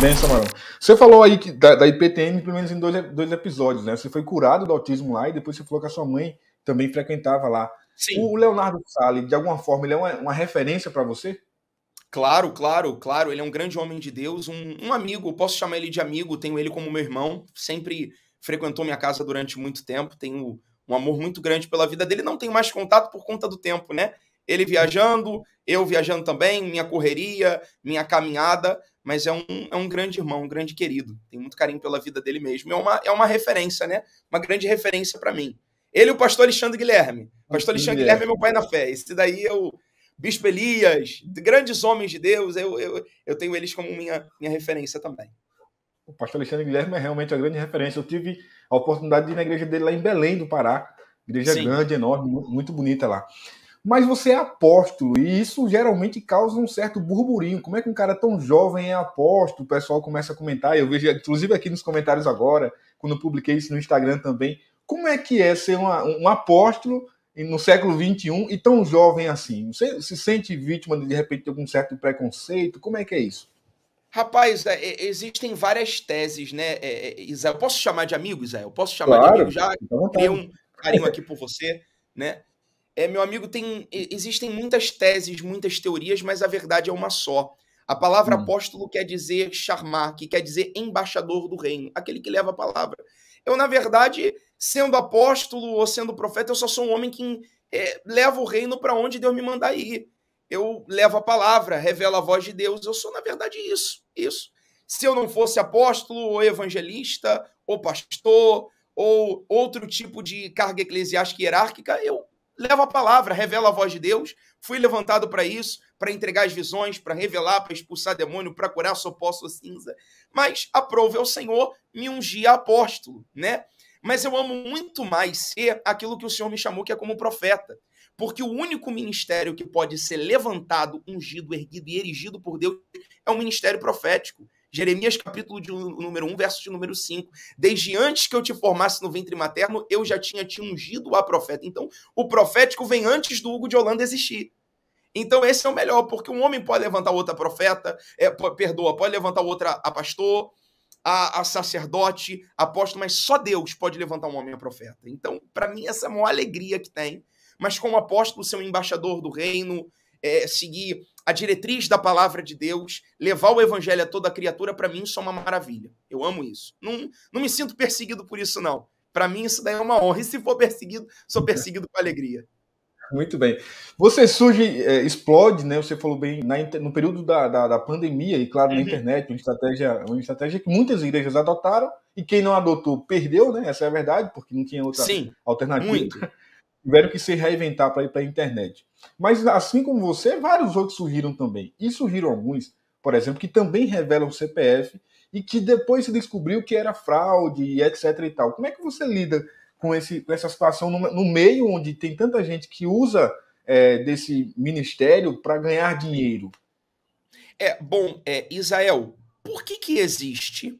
bem, Samarão. Você falou aí que, da, da, IPTM, pelo menos em dois, dois episódios, né? Você foi curado do autismo lá e depois você falou que a sua mãe também frequentava lá. Sim. O Leonardo Salles, de alguma forma, ele é uma, uma referência para você? Claro, claro, claro. Ele é um grande homem de Deus, um, um amigo, posso chamar ele de amigo, tenho ele como meu irmão, sempre frequentou minha casa durante muito tempo, tenho um amor muito grande pela vida dele, não tenho mais contato por conta do tempo, né? Ele viajando, eu viajando também, minha correria, minha caminhada, mas é um, é um grande irmão, um grande querido. Tem muito carinho pela vida dele mesmo. É uma, é uma referência, né? Uma grande referência para mim. Ele e o pastor Alexandre Guilherme. O pastor Alexandre Guilherme é meu pai na fé. Esse daí é o Bispo Elias, grandes homens de Deus, eu, eu, eu tenho eles como minha, minha referência também. O pastor Alexandre Guilherme é realmente a grande referência. Eu tive a oportunidade de ir na igreja dele lá em Belém, do Pará. Igreja Sim. grande, enorme, muito bonita lá mas você é apóstolo e isso geralmente causa um certo burburinho. Como é que um cara tão jovem é apóstolo? O pessoal começa a comentar, eu vejo inclusive aqui nos comentários agora, quando eu publiquei isso no Instagram também. Como é que é ser uma, um apóstolo no século XXI e tão jovem assim? Você se sente vítima de, de repente de algum certo preconceito? Como é que é isso? Rapaz, é, é existem várias teses, né, é, é, Isael? Posso chamar de amigo, Isael? Posso chamar claro, de amigo? Já tenho um carinho aqui por você, né? É, meu amigo, tem existem muitas teses, muitas teorias, mas a verdade é uma só. A palavra hum. apóstolo quer dizer charmar, que quer dizer embaixador do reino, aquele que leva a palavra. Eu, na verdade, sendo apóstolo ou sendo profeta, eu só sou um homem que é, leva o reino para onde Deus me mandar ir. Eu levo a palavra, revelo a voz de Deus. Eu sou, na verdade, isso. Isso. Se eu não fosse apóstolo ou evangelista ou pastor ou outro tipo de carga eclesiástica hierárquica, eu leva a palavra, revela a voz de Deus. Fui levantado para isso, para entregar as visões, para revelar, para expulsar demônio, para curar só poço cinza. Mas aprove o Senhor me ungir a apóstolo, né? Mas eu amo muito mais ser aquilo que o Senhor me chamou, que é como profeta. Porque o único ministério que pode ser levantado, ungido, erguido e erigido por Deus é o ministério profético. Jeremias capítulo de número 1, verso de número 5. Desde antes que eu te formasse no ventre materno, eu já tinha te ungido a profeta. Então, o profético vem antes do Hugo de Holanda existir. Então, esse é o melhor, porque um homem pode levantar outra profeta, é, perdoa, pode levantar outra a pastor, a, a, sacerdote, apóstolo, mas só Deus pode levantar um homem a profeta. Então, para mim, essa é a maior alegria que tem. Mas como apóstolo, ser um embaixador do reino, é, seguir a diretriz da palavra de Deus, levar o evangelho a toda criatura, para mim isso é uma maravilha. Eu amo isso. Não, não me sinto perseguido por isso, não. Para mim isso daí é uma honra. E se for perseguido, sou perseguido com alegria. Muito bem. Você surge, é, explode, né? Você falou bem na, no período da, da, da, pandemia e, claro, na uhum. internet, uma estratégia, uma estratégia que muitas igrejas adotaram e quem não adotou perdeu, né? Essa é a verdade, porque não tinha outra Sim, alternativa. Muito. tiveram que se reinventar para ir para a internet. Mas assim como você, vários outros surgiram também. E surgiram alguns, por exemplo, que também revelam CPF e que depois se descobriu que era fraude e etc e tal. Como é que você lida com, esse, com essa situação no, no meio onde tem tanta gente que usa é, desse ministério para ganhar dinheiro? É, bom, é, Israel, por que que existe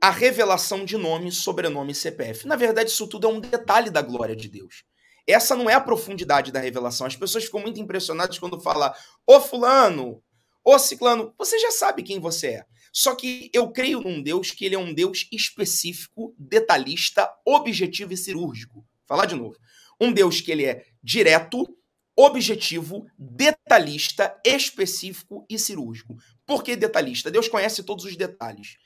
a revelação de nome, sobrenome e CPF? Na verdade, isso tudo é um detalhe da glória de Deus. Essa não é a profundidade da revelação. As pessoas ficam muito impressionadas quando fala, ô fulano, ô ciclano, você já sabe quem você é. Só que eu creio num Deus que ele é um Deus específico, detalhista, objetivo e cirúrgico. Vou falar de novo. Um Deus que ele é direto, objetivo, detalhista, específico e cirúrgico. Por que detalhista? Deus conhece todos os detalhes.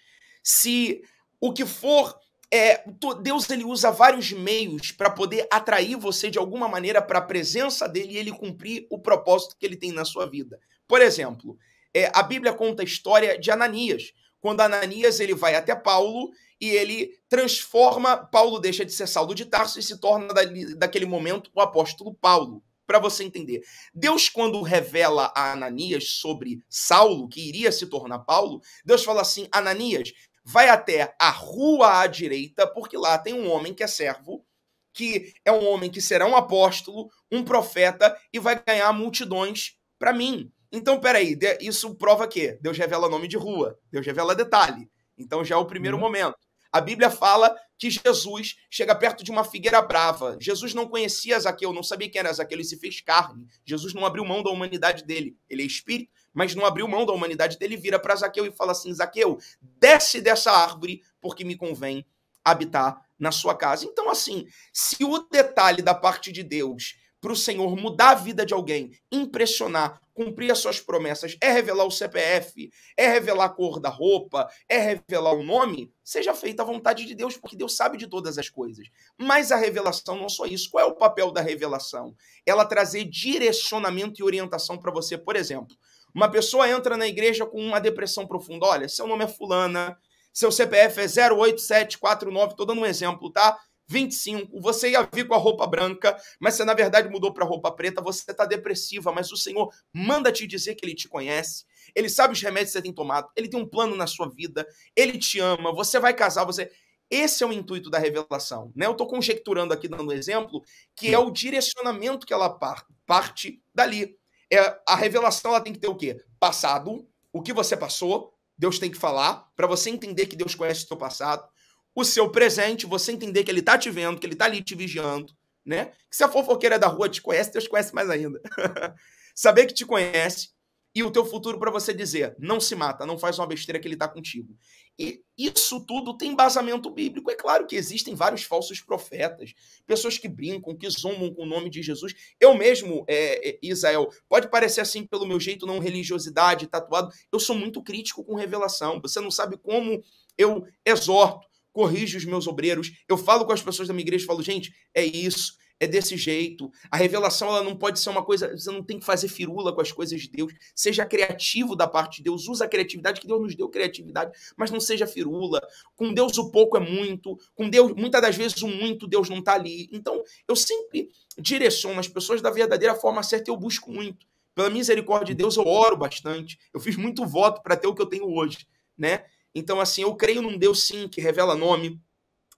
Se o que for é, Deus ele usa vários meios para poder atrair você de alguma maneira para a presença dele e ele cumprir o propósito que ele tem na sua vida. Por exemplo, é, a Bíblia conta a história de Ananias. Quando Ananias ele vai até Paulo e ele transforma, Paulo deixa de ser Saulo de Tarso e se torna da, daquele momento o apóstolo Paulo. Para você entender, Deus, quando revela a Ananias sobre Saulo, que iria se tornar Paulo, Deus fala assim: Ananias, vai até a rua à direita, porque lá tem um homem que é servo, que é um homem que será um apóstolo, um profeta e vai ganhar multidões para mim. Então, peraí, isso prova que Deus revela nome de rua, Deus revela detalhe. Então já é o primeiro uhum. momento. A Bíblia fala que Jesus chega perto de uma figueira brava. Jesus não conhecia Zaqueu, não sabia quem era Zaqueu, ele se fez carne. Jesus não abriu mão da humanidade dele. Ele é espírito, mas não abriu mão da humanidade dele, vira para Zaqueu e fala assim: Zaqueu, desce dessa árvore, porque me convém habitar na sua casa. Então, assim, se o detalhe da parte de Deus para o Senhor mudar a vida de alguém, impressionar, cumprir as suas promessas, é revelar o CPF, é revelar a cor da roupa, é revelar o nome, seja feita a vontade de Deus, porque Deus sabe de todas as coisas. Mas a revelação não é só isso. Qual é o papel da revelação? Ela trazer direcionamento e orientação para você, por exemplo. Uma pessoa entra na igreja com uma depressão profunda. Olha, seu nome é Fulana, seu CPF é 08749, estou dando um exemplo, tá? 25, você ia vir com a roupa branca, mas você na verdade mudou para roupa preta, você está depressiva, mas o Senhor manda te dizer que Ele te conhece, Ele sabe os remédios que você tem tomado, Ele tem um plano na sua vida, Ele te ama, você vai casar, você. Esse é o intuito da revelação. Né? Eu estou conjecturando aqui, dando um exemplo, que é o direcionamento que ela parte dali. É, a revelação ela tem que ter o quê? Passado, o que você passou, Deus tem que falar, para você entender que Deus conhece o seu passado. O seu presente, você entender que ele está te vendo, que ele está ali te vigiando, né? Que se a fofoqueira da rua te conhece, Deus conhece mais ainda. Saber que te conhece, e o teu futuro para você dizer: não se mata, não faz uma besteira que ele está contigo. E isso tudo tem embasamento bíblico. É claro que existem vários falsos profetas, pessoas que brincam, que zombam com o nome de Jesus. Eu mesmo, é, é, Israel, pode parecer assim pelo meu jeito, não religiosidade, tatuado. Eu sou muito crítico com revelação. Você não sabe como eu exorto, corrijo os meus obreiros. Eu falo com as pessoas da minha igreja, falo, gente, é isso é desse jeito. A revelação ela não pode ser uma coisa, você não tem que fazer firula com as coisas de Deus. Seja criativo da parte de Deus, usa a criatividade que Deus nos deu criatividade, mas não seja firula. Com Deus o pouco é muito, com Deus muitas das vezes o muito Deus não está ali. Então, eu sempre direciono as pessoas da verdadeira forma certa e eu busco muito. Pela misericórdia de Deus eu oro bastante. Eu fiz muito voto para ter o que eu tenho hoje, né? Então, assim, eu creio num Deus sim que revela nome,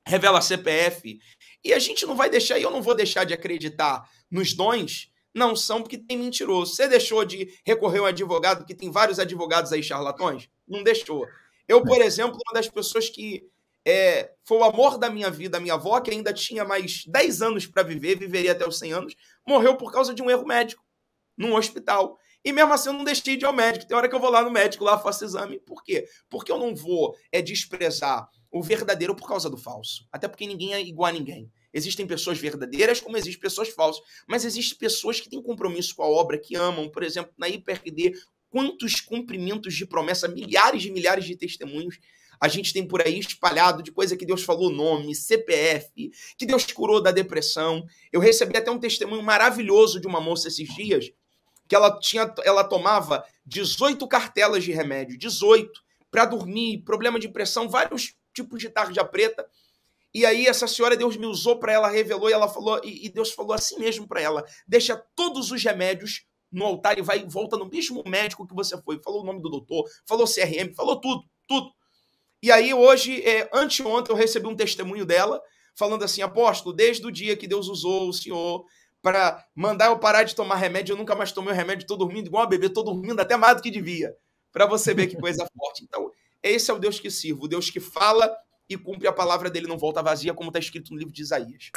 revela CPF. E a gente não vai deixar, e eu não vou deixar de acreditar nos dons, não são porque tem mentiroso. Você deixou de recorrer a um advogado, que tem vários advogados aí charlatões? Não deixou. Eu, por é. exemplo, uma das pessoas que é, foi o amor da minha vida, a minha avó, que ainda tinha mais 10 anos para viver, viveria até os 100 anos, morreu por causa de um erro médico, num hospital. E mesmo assim eu não deixei de ir ao médico. Tem hora que eu vou lá no médico, lá faço exame. Por quê? Porque eu não vou é, desprezar o verdadeiro por causa do falso. Até porque ninguém é igual a ninguém. Existem pessoas verdadeiras, como existem pessoas falsas. Mas existem pessoas que têm compromisso com a obra, que amam. Por exemplo, na IPRD, quantos cumprimentos de promessa, milhares e milhares de testemunhos a gente tem por aí espalhado de coisa que Deus falou nome, CPF, que Deus curou da depressão. Eu recebi até um testemunho maravilhoso de uma moça esses dias, que ela tinha ela tomava 18 cartelas de remédio, 18 para dormir, problema de pressão, vários tipo de tarja preta. E aí essa senhora, Deus me usou para ela, revelou e ela falou, e, e Deus falou assim mesmo para ela: deixa todos os remédios no altar e vai volta no mesmo médico que você foi. Falou o nome do doutor, falou CRM, falou tudo, tudo. E aí hoje, é, anteontem, eu recebi um testemunho dela falando assim: apóstolo, desde o dia que Deus usou o senhor para mandar eu parar de tomar remédio, eu nunca mais tomei remédio, tô dormindo igual a bebê, tô dormindo até mais do que devia. Para você ver que coisa forte. Então, esse é o Deus que sirvo, o Deus que fala e cumpre a palavra dele, não volta vazia, como está escrito no livro de Isaías.